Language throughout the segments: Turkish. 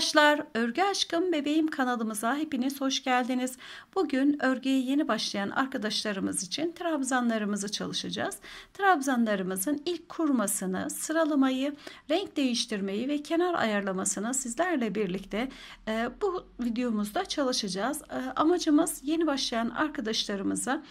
arkadaşlar, Örgü Aşkım Bebeğim kanalımıza hepiniz hoş geldiniz. Bugün örgüye yeni başlayan arkadaşlarımız için trabzanlarımızı çalışacağız. Trabzanlarımızın ilk kurmasını, sıralamayı, renk değiştirmeyi ve kenar ayarlamasını sizlerle birlikte e, bu videomuzda çalışacağız. E, amacımız yeni başlayan arkadaşlarımıza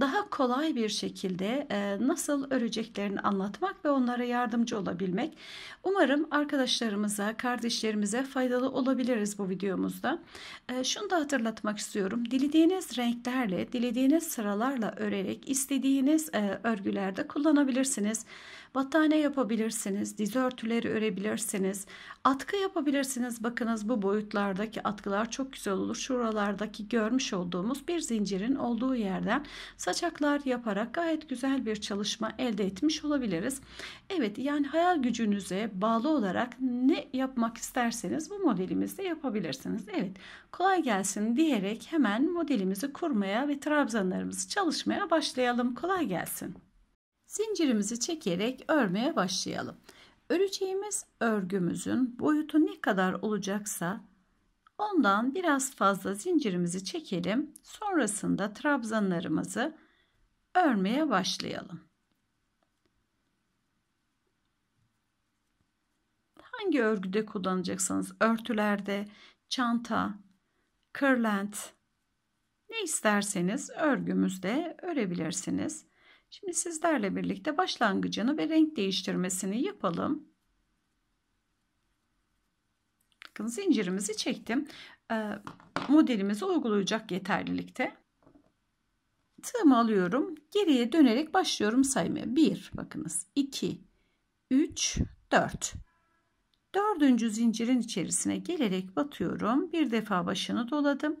daha kolay bir şekilde e, nasıl öreceklerini anlatmak ve onlara yardımcı olabilmek. Umarım arkadaşlarımıza, kardeşlerimize faydalı faydalı olabiliriz bu videomuzda. E, şunu da hatırlatmak istiyorum. Dilediğiniz renklerle, dilediğiniz sıralarla örerek istediğiniz e, örgülerde kullanabilirsiniz. Battaniye yapabilirsiniz, dizi örtüleri örebilirsiniz, atkı yapabilirsiniz. Bakınız bu boyutlardaki atkılar çok güzel olur. Şuralardaki görmüş olduğumuz bir zincirin olduğu yerden saçaklar yaparak gayet güzel bir çalışma elde etmiş olabiliriz. Evet yani hayal gücünüze bağlı olarak ne yapmak isterseniz bu modelimizde yapabilirsiniz. Evet kolay gelsin diyerek hemen modelimizi kurmaya ve trabzanlarımızı çalışmaya başlayalım. Kolay gelsin. Zincirimizi çekerek örmeye başlayalım. Öreceğimiz örgümüzün boyutu ne kadar olacaksa ondan biraz fazla zincirimizi çekelim. Sonrasında trabzanlarımızı örmeye başlayalım. Hangi örgüde kullanacaksanız örtülerde, çanta, kırlent ne isterseniz örgümüzde örebilirsiniz. Şimdi sizlerle birlikte başlangıcını ve renk değiştirmesini yapalım. Bakın zincirimizi çektim. Ee, modelimizi uygulayacak yeterlilikte. Tığımı alıyorum. Geriye dönerek başlıyorum saymaya. 1 bakınız 2 3 4 dördüncü zincirin içerisine gelerek batıyorum. Bir defa başını doladım.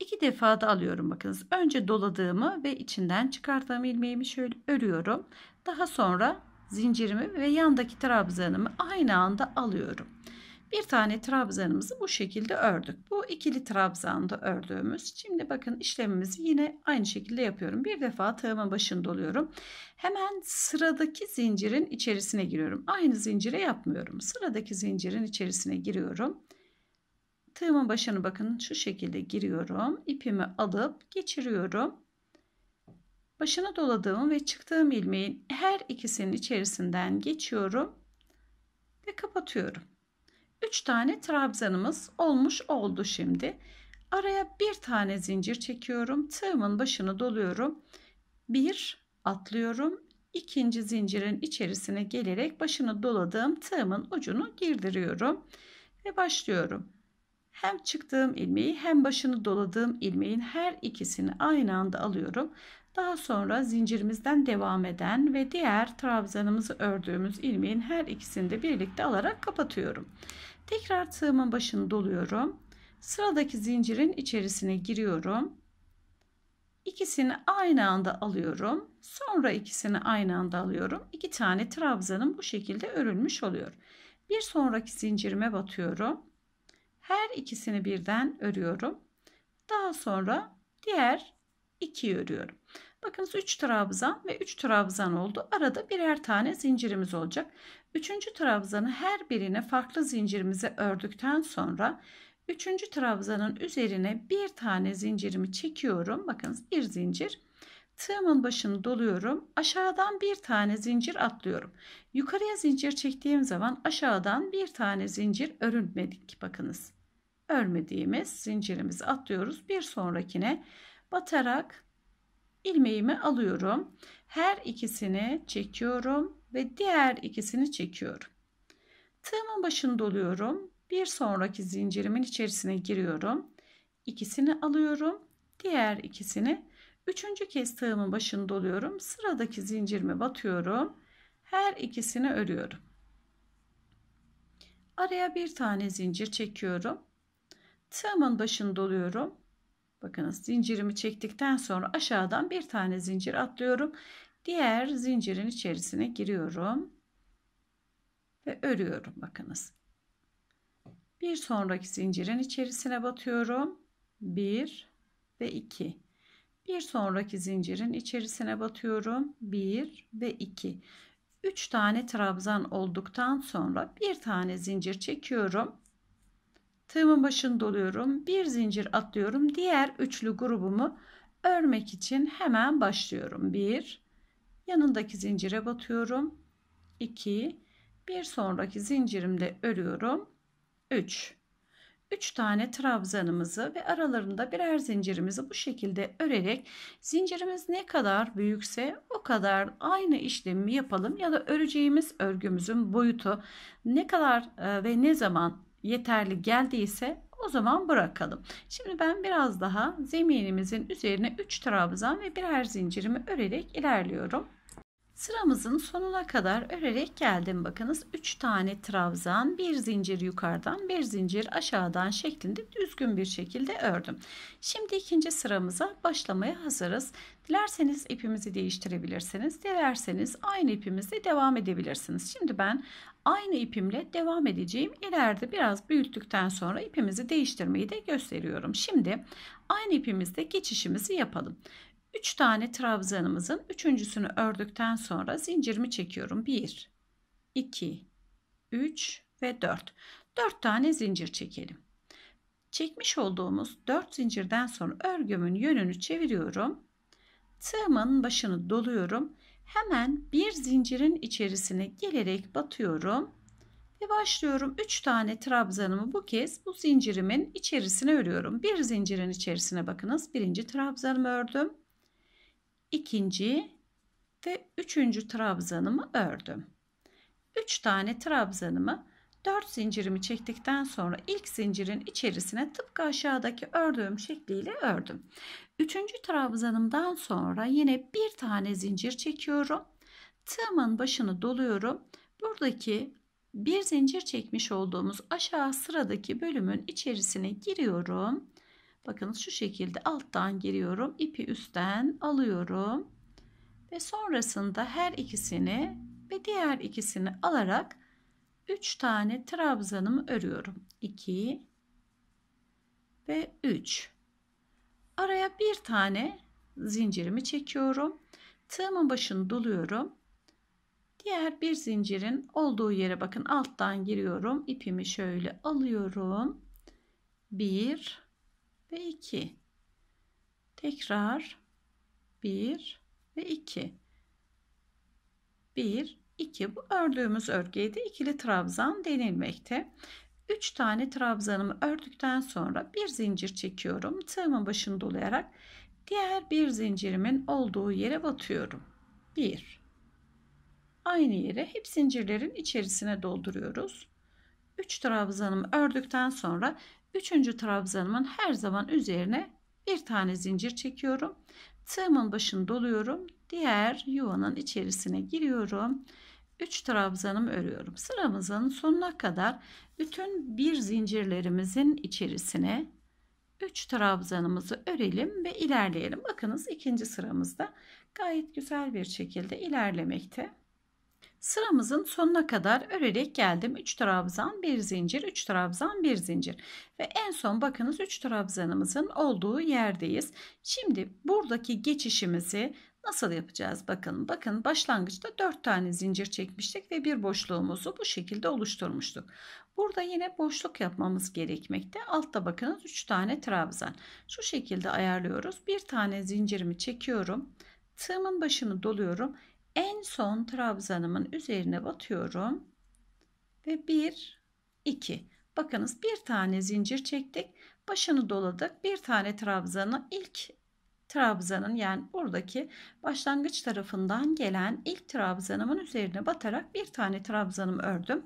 İki defa da alıyorum bakınız. Önce doladığımı ve içinden çıkarttığım ilmeğimi şöyle örüyorum. Daha sonra zincirimi ve yandaki trabzanımı aynı anda alıyorum. Bir tane trabzanımızı bu şekilde ördük. Bu ikili trabzanda ördüğümüz. Şimdi bakın işlemimizi yine aynı şekilde yapıyorum. Bir defa tığımın başını doluyorum. Hemen sıradaki zincirin içerisine giriyorum. Aynı zincire yapmıyorum. Sıradaki zincirin içerisine giriyorum. Tığımın başını bakın şu şekilde giriyorum. ipimi alıp geçiriyorum. Başına doladığım ve çıktığım ilmeğin her ikisinin içerisinden geçiyorum ve kapatıyorum. 3 tane trabzanımız olmuş oldu şimdi. Araya bir tane zincir çekiyorum. Tığımın başını doluyorum. bir atlıyorum. ikinci zincirin içerisine gelerek başını doladığım tığımın ucunu girdiriyorum ve başlıyorum hem çıktığım ilmeği hem başını doladığım ilmeğin her ikisini aynı anda alıyorum. Daha sonra zincirimizden devam eden ve diğer trabzanımızı ördüğümüz ilmeğin her ikisini de birlikte alarak kapatıyorum. Tekrar tığımın başını doluyorum. Sıradaki zincirin içerisine giriyorum. İkisini aynı anda alıyorum. Sonra ikisini aynı anda alıyorum. İki tane trabzanım bu şekilde örülmüş oluyor. Bir sonraki zincirime batıyorum her ikisini birden örüyorum. Daha sonra diğer iki örüyorum. Bakınız 3 trabzan ve 3 trabzan oldu. Arada birer tane zincirimiz olacak. 3. trabzanı her birine farklı zincirimizi ördükten sonra 3. trabzanın üzerine bir tane zincirimi çekiyorum. Bakınız bir zincir Tığımın başını doluyorum. Aşağıdan bir tane zincir atlıyorum. Yukarıya zincir çektiğim zaman aşağıdan bir tane zincir örülmedik. Bakınız. Örmediğimiz zincirimizi atlıyoruz. Bir sonrakine batarak ilmeğimi alıyorum. Her ikisini çekiyorum ve diğer ikisini çekiyorum. Tığımın başını doluyorum. Bir sonraki zincirimin içerisine giriyorum. İkisini alıyorum. Diğer ikisini Üçüncü kez tığımın başını doluyorum. Sıradaki zincirimi batıyorum. Her ikisini örüyorum. Araya bir tane zincir çekiyorum. Tığımın başını doluyorum. Bakınız zincirimi çektikten sonra aşağıdan bir tane zincir atlıyorum. Diğer zincirin içerisine giriyorum. Ve örüyorum bakınız. Bir sonraki zincirin içerisine batıyorum. Bir ve iki. Bir sonraki zincirin içerisine batıyorum. 1 ve 2. 3 tane trabzan olduktan sonra bir tane zincir çekiyorum. Tığımın başını doluyorum. Bir zincir atlıyorum. Diğer üçlü grubumu örmek için hemen başlıyorum. 1 yanındaki zincire batıyorum. 2 bir sonraki zincirimde örüyorum. 3 3 tane trabzanımızı ve aralarında birer zincirimizi bu şekilde örerek zincirimiz ne kadar büyükse o kadar aynı işlemi yapalım ya da öreceğimiz örgümüzün boyutu ne kadar e, ve ne zaman yeterli geldiyse o zaman bırakalım. Şimdi ben biraz daha zeminimizin üzerine 3 trabzan ve birer zincirimi örerek ilerliyorum. Sıramızın sonuna kadar örerek geldim. Bakınız 3 tane trabzan, bir zincir yukarıdan, bir zincir aşağıdan şeklinde düzgün bir şekilde ördüm. Şimdi ikinci sıramıza başlamaya hazırız. Dilerseniz ipimizi değiştirebilirsiniz. Dilerseniz aynı ipimizle devam edebilirsiniz. Şimdi ben aynı ipimle devam edeceğim. İleride biraz büyüttükten sonra ipimizi değiştirmeyi de gösteriyorum. Şimdi aynı ipimizde geçişimizi yapalım. 3 tane trabzanımızın üçüncüsünü ördükten sonra zincirimi çekiyorum. 1, 2, 3 ve 4. 4 tane zincir çekelim. Çekmiş olduğumuz 4 zincirden sonra örgümün yönünü çeviriyorum. Tığımın başını doluyorum. Hemen bir zincirin içerisine gelerek batıyorum. Ve başlıyorum 3 tane trabzanımı bu kez bu zincirimin içerisine örüyorum. Bir zincirin içerisine bakınız. Birinci trabzanımı ördüm ikinci ve üçüncü trabzanımı ördüm. Üç tane trabzanımı dört zincirimi çektikten sonra ilk zincirin içerisine tıpkı aşağıdaki ördüğüm şekliyle ördüm. Üçüncü trabzanımdan sonra yine bir tane zincir çekiyorum. Tığımın başını doluyorum. Buradaki bir zincir çekmiş olduğumuz aşağı sıradaki bölümün içerisine giriyorum Bakınız şu şekilde alttan giriyorum. ipi üstten alıyorum. Ve sonrasında her ikisini ve diğer ikisini alarak 3 tane trabzanımı örüyorum. 2 ve 3. Araya bir tane zincirimi çekiyorum. Tığımın başını doluyorum. Diğer bir zincirin olduğu yere bakın alttan giriyorum. ipimi şöyle alıyorum. 1 ve 2. Tekrar 1 ve 2. 1, 2. Bu ördüğümüz örgüye de ikili trabzan denilmekte. 3 tane trabzanımı ördükten sonra bir zincir çekiyorum. Tığımın başını dolayarak diğer bir zincirimin olduğu yere batıyorum. 1. Aynı yere hep zincirlerin içerisine dolduruyoruz. 3 trabzanımı ördükten sonra Üçüncü trabzanımın her zaman üzerine bir tane zincir çekiyorum. Tığımın başını doluyorum. Diğer yuvanın içerisine giriyorum. 3 trabzanım örüyorum. Sıramızın sonuna kadar bütün bir zincirlerimizin içerisine 3 trabzanımızı örelim ve ilerleyelim. Bakınız ikinci sıramızda gayet güzel bir şekilde ilerlemekte. Sıramızın sonuna kadar örerek geldim. 3 trabzan, 1 zincir, 3 trabzan, 1 zincir. Ve en son bakınız 3 trabzanımızın olduğu yerdeyiz. Şimdi buradaki geçişimizi nasıl yapacağız? Bakın, bakın başlangıçta 4 tane zincir çekmiştik ve bir boşluğumuzu bu şekilde oluşturmuştuk. Burada yine boşluk yapmamız gerekmekte. Altta bakınız 3 tane trabzan. Şu şekilde ayarlıyoruz. Bir tane zincirimi çekiyorum. Tığımın başını doluyorum. En son trabzanımın üzerine batıyorum. Ve 1, 2. Bakınız bir tane zincir çektik. Başını doladık. Bir tane trabzanı ilk trabzanın yani buradaki başlangıç tarafından gelen ilk trabzanımın üzerine batarak bir tane trabzanımı ördüm.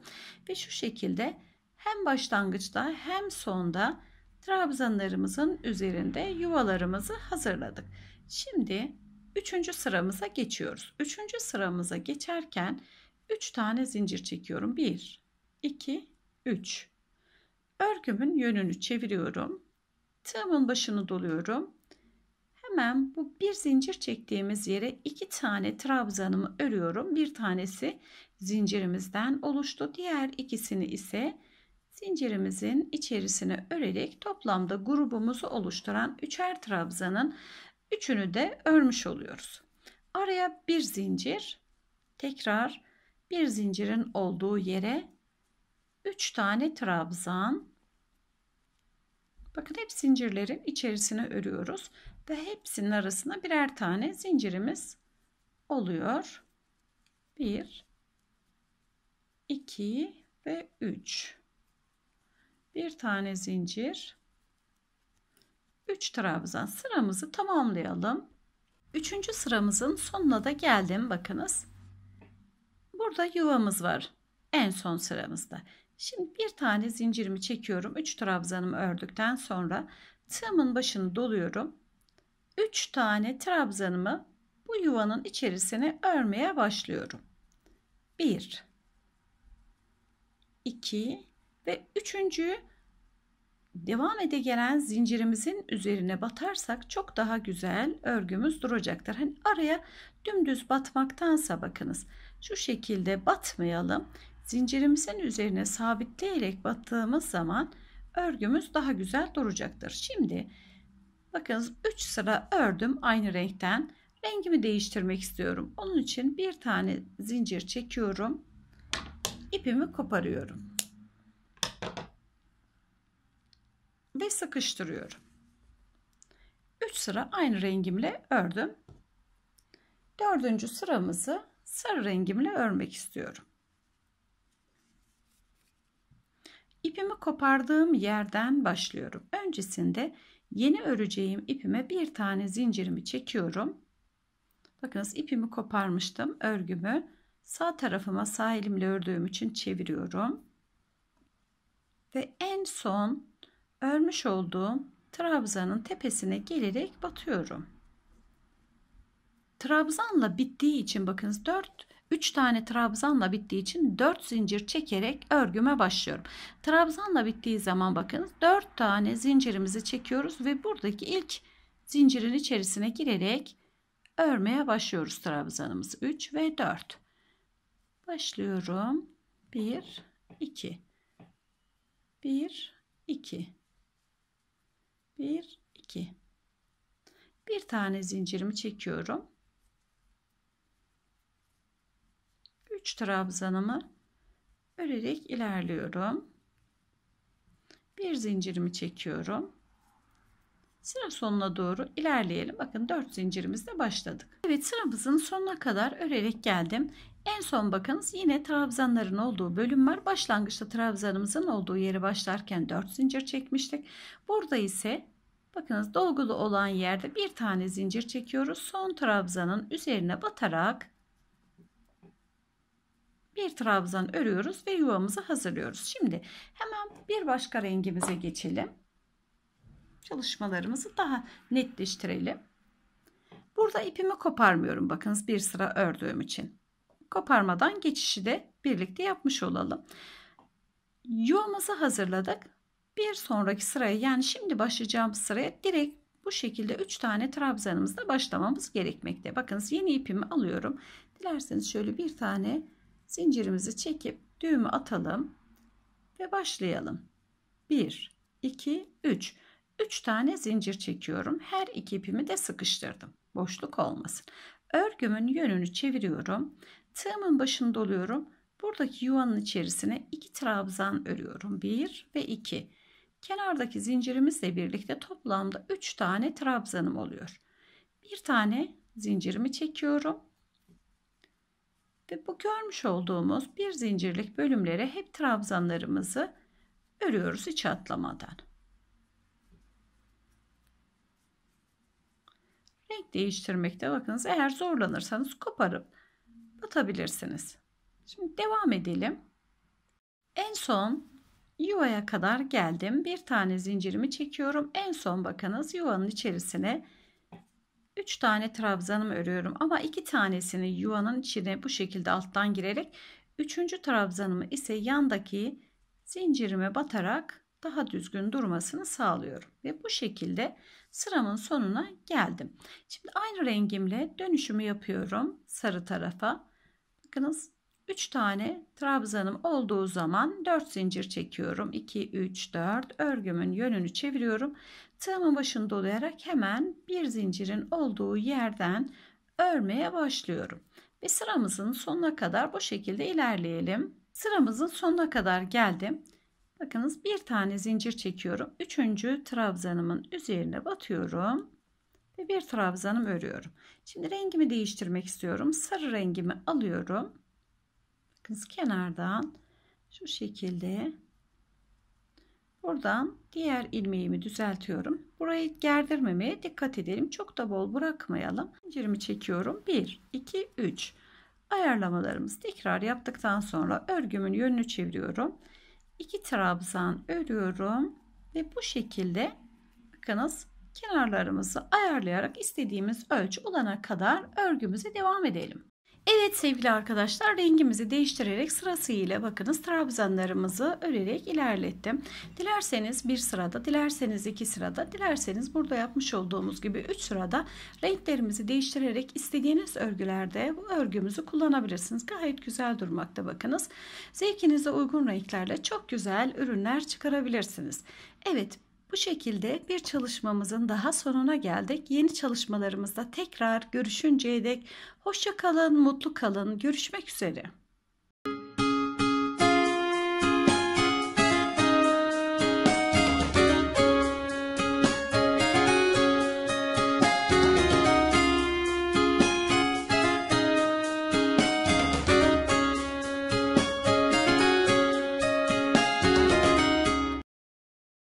Ve şu şekilde hem başlangıçta hem sonda trabzanlarımızın üzerinde yuvalarımızı hazırladık. Şimdi Üçüncü sıramıza geçiyoruz. Üçüncü sıramıza geçerken 3 tane zincir çekiyorum. 1, 2, 3. Örgümün yönünü çeviriyorum. Tığımın başını doluyorum. Hemen bu bir zincir çektiğimiz yere iki tane trabzanımı örüyorum. Bir tanesi zincirimizden oluştu. Diğer ikisini ise zincirimizin içerisine örerek toplamda grubumuzu oluşturan üçer trabzanın Üçünü de örmüş oluyoruz. Araya bir zincir, tekrar bir zincirin olduğu yere 3 tane trabzan. Bakın hep zincirlerin içerisine örüyoruz ve hepsinin arasına birer tane zincirimiz oluyor. 1 2 ve 3. Bir tane zincir, 3 trabzan sıramızı tamamlayalım. 3. sıramızın sonuna da geldim. Bakınız. Burada yuvamız var. En son sıramızda. Şimdi bir tane zincirimi çekiyorum. 3 trabzanımı ördükten sonra tığımın başını doluyorum. 3 tane trabzanımı bu yuvanın içerisine örmeye başlıyorum. 1 2 ve üçüncüyü Devam ede gelen zincirimizin üzerine batarsak çok daha güzel örgümüz duracaktır. Hani araya dümdüz batmaktansa bakınız şu şekilde batmayalım. Zincirimizin üzerine sabitleyerek battığımız zaman örgümüz daha güzel duracaktır. Şimdi bakınız 3 sıra ördüm aynı renkten. Rengimi değiştirmek istiyorum. Onun için bir tane zincir çekiyorum. İpimi koparıyorum. ve sıkıştırıyorum. 3 sıra aynı rengimle ördüm. Dördüncü sıramızı sarı rengimle örmek istiyorum. İpimi kopardığım yerden başlıyorum. Öncesinde yeni öreceğim ipime bir tane zincirimi çekiyorum. Bakınız ipimi koparmıştım. Örgümü sağ tarafıma sağ elimle ördüğüm için çeviriyorum. Ve en son örmüş olduğum trabzanın tepesine gelerek batıyorum. Trabzanla bittiği için bakınız 4 3 tane trabzanla bittiği için 4 zincir çekerek örgüme başlıyorum. Trabzanla bittiği zaman bakın 4 tane zincirimizi çekiyoruz ve buradaki ilk zincirin içerisine girerek örmeye başlıyoruz trabzanımızı. 3 ve 4. Başlıyorum. 1 2 1 2 1 2 bir tane zincirimi çekiyorum üç trabzanımı örerek ilerliyorum bir zincirimi çekiyorum sıra sonuna doğru ilerleyelim bakın 4 zincirimizle başladık Evet sıramızın sonuna kadar örerek geldim en son bakınız yine trabzanların olduğu bölüm var. Başlangıçta trabzanımızın olduğu yere başlarken 4 zincir çekmiştik. Burada ise bakınız dolgulu olan yerde bir tane zincir çekiyoruz. Son trabzanın üzerine batarak bir trabzan örüyoruz ve yuvamızı hazırlıyoruz. Şimdi hemen bir başka rengimize geçelim. Çalışmalarımızı daha netleştirelim. Burada ipimi koparmıyorum bakınız bir sıra ördüğüm için koparmadan geçişi de birlikte yapmış olalım. Yuvamızı hazırladık. Bir sonraki sıraya yani şimdi başlayacağımız sıraya direkt bu şekilde 3 tane trabzanımızla başlamamız gerekmekte. Bakınız yeni ipimi alıyorum. Dilerseniz şöyle bir tane zincirimizi çekip düğümü atalım ve başlayalım. 1, 2, 3. 3 tane zincir çekiyorum. Her iki ipimi de sıkıştırdım. Boşluk olmasın. Örgümün yönünü çeviriyorum. Tığımın başını doluyorum. Buradaki yuvanın içerisine iki trabzan örüyorum. 1 ve 2. Kenardaki zincirimizle birlikte toplamda 3 tane trabzanım oluyor. Bir tane zincirimi çekiyorum. Ve bu görmüş olduğumuz bir zincirlik bölümlere hep trabzanlarımızı örüyoruz hiç atlamadan. Renk değiştirmekte bakınız eğer zorlanırsanız koparıp batabilirsiniz. Şimdi devam edelim. En son yuvaya kadar geldim. Bir tane zincirimi çekiyorum. En son bakınız yuvanın içerisine 3 tane trabzanımı örüyorum ama 2 tanesini yuvanın içine bu şekilde alttan girerek 3. trabzanımı ise yandaki zincirime batarak daha düzgün durmasını sağlıyorum ve bu şekilde sıramın sonuna geldim. Şimdi aynı rengimle dönüşümü yapıyorum sarı tarafa hakkınız. 3 tane trabzanım olduğu zaman 4 zincir çekiyorum. 2, 3, 4 örgümün yönünü çeviriyorum. Tığımın başını dolayarak hemen bir zincirin olduğu yerden örmeye başlıyorum. Ve sıramızın sonuna kadar bu şekilde ilerleyelim. Sıramızın sonuna kadar geldim. Bakınız bir tane zincir çekiyorum. 3. trabzanımın üzerine batıyorum ve bir trabzanım örüyorum. Şimdi rengimi değiştirmek istiyorum. Sarı rengimi alıyorum. Bakınız kenardan şu şekilde buradan diğer ilmeğimi düzeltiyorum. Burayı gerdirmemeye dikkat edelim. Çok da bol bırakmayalım. Zincirimi çekiyorum. 1 2 3 ayarlamalarımızı tekrar yaptıktan sonra örgümün yönünü çeviriyorum. 2 trabzan örüyorum ve bu şekilde bakınız kenarlarımızı ayarlayarak istediğimiz ölçü olana kadar örgümüze devam edelim. Evet sevgili arkadaşlar rengimizi değiştirerek sırasıyla bakınız trabzanlarımızı örerek ilerlettim. Dilerseniz bir sırada, dilerseniz iki sırada, dilerseniz burada yapmış olduğumuz gibi üç sırada renklerimizi değiştirerek istediğiniz örgülerde bu örgümüzü kullanabilirsiniz. Gayet güzel durmakta bakınız. Zevkinize uygun renklerle çok güzel ürünler çıkarabilirsiniz. Evet bu şekilde bir çalışmamızın daha sonuna geldik. Yeni çalışmalarımızda tekrar görüşünceye dek hoşça kalın, mutlu kalın. Görüşmek üzere.